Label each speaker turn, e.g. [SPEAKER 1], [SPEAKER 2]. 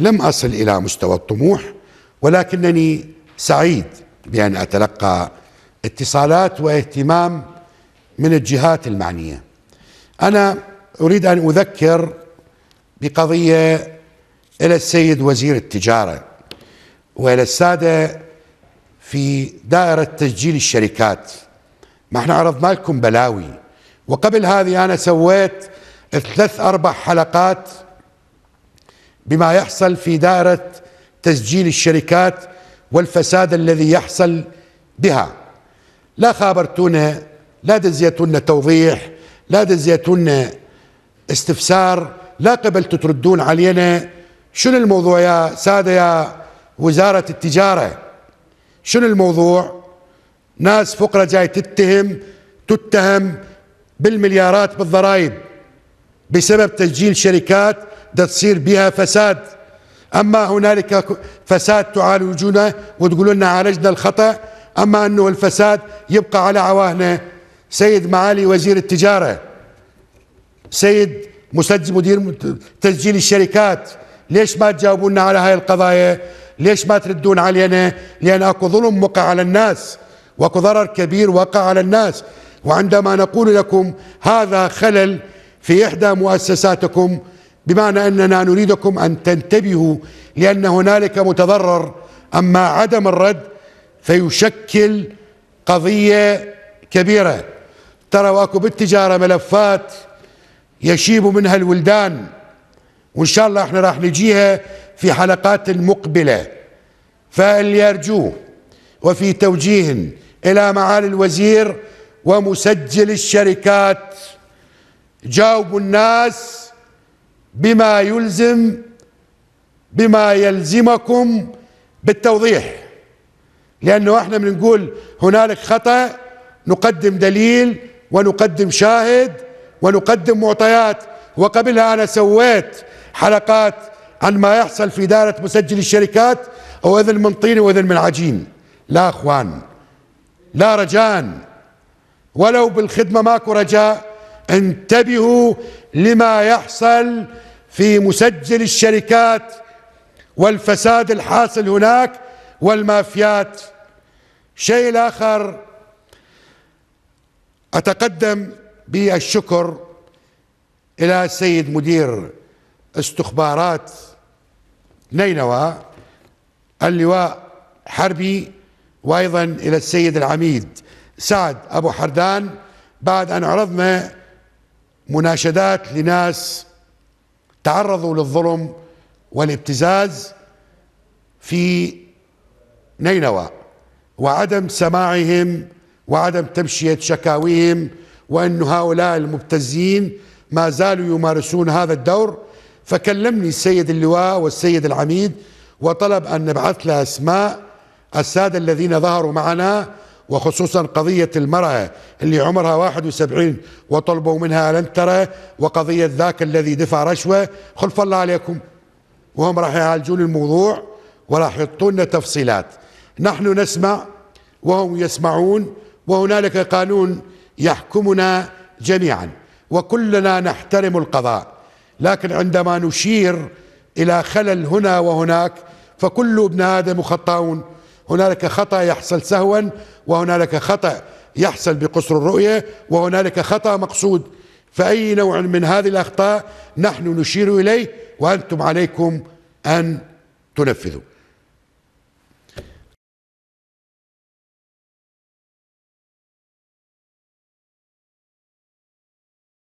[SPEAKER 1] لم أصل إلى مستوى الطموح ولكنني سعيد بأن أتلقى اتصالات واهتمام من الجهات المعنية أنا أريد أن أذكر بقضية إلى السيد وزير التجارة وإلى السادة في دائرة تسجيل الشركات ما احنا عرضنا لكم بلاوي وقبل هذه أنا سويت ثلاث أربع حلقات بما يحصل في دائرة تسجيل الشركات والفساد الذي يحصل بها لا خابرتونا لا دزيتونا توضيح لا دزيتونا استفسار لا قبلتوا تردون علينا شنو الموضوع يا سادة يا وزارة التجارة شنو الموضوع ناس فقرة جاي تتهم تتهم بالمليارات بالضرائب بسبب تسجيل شركات تصير بها فساد أما هنالك فساد تعالجونه وتقولوا لنا عالجنا الخطأ أما أنه الفساد يبقى على عواهنه سيد معالي وزير التجارة سيد مسجل مدير تسجيل الشركات ليش ما تجاوبونا على هاي القضايا ليش ما تردون علينا لأن أكو ظلم وقع على الناس وأكو ضرر كبير وقع على الناس وعندما نقول لكم هذا خلل في إحدى مؤسساتكم بمعنى أننا نريدكم أن تنتبهوا لأن هنالك متضرر أما عدم الرد فيشكل قضية كبيرة ترى واكو بالتجارة ملفات يشيب منها الولدان وإن شاء الله احنا راح نجيها في حلقات المقبلة فاللي ارجوه وفي توجيه إلى معالي الوزير ومسجل الشركات جاوبوا الناس بما يلزم بما يلزمكم بالتوضيح لانه احنا بنقول هنالك خطا نقدم دليل ونقدم شاهد ونقدم معطيات وقبلها انا سويت حلقات عن ما يحصل في دائره مسجل الشركات او اذن من طين واذن من عجين لا اخوان لا رجاء ولو بالخدمه ماكو رجاء انتبهوا لما يحصل في مسجل الشركات والفساد الحاصل هناك والمافيات شيء الآخر أتقدم بالشكر إلى سيد مدير استخبارات نينوى اللواء حربي وأيضا إلى السيد العميد سعد أبو حردان بعد أن عرضنا مناشدات لناس تعرضوا للظلم والابتزاز في نينوى وعدم سماعهم وعدم تمشية شكاويهم وأن هؤلاء المبتزين ما زالوا يمارسون هذا الدور فكلمني السيد اللواء والسيد العميد وطلب أن نبعث له أسماء السادة الذين ظهروا معنا وخصوصا قضية المرأة اللي عمرها 71 وطلبوا منها لن ترى وقضية ذاك الذي دفع رشوة خلف الله عليكم وهم راح يعالجون الموضوع وراح يعطونا تفصيلات نحن نسمع وهم يسمعون وهنالك قانون يحكمنا جميعا وكلنا نحترم القضاء لكن عندما نشير إلى خلل هنا وهناك فكل ابن آدم خطاؤون هنالك خطأ يحصل سهوا وهنالك خطأ يحصل بقصر الرؤية وهنالك خطأ مقصود فأي نوع من هذه الأخطاء نحن نشير إليه وأنتم عليكم أن تنفذوا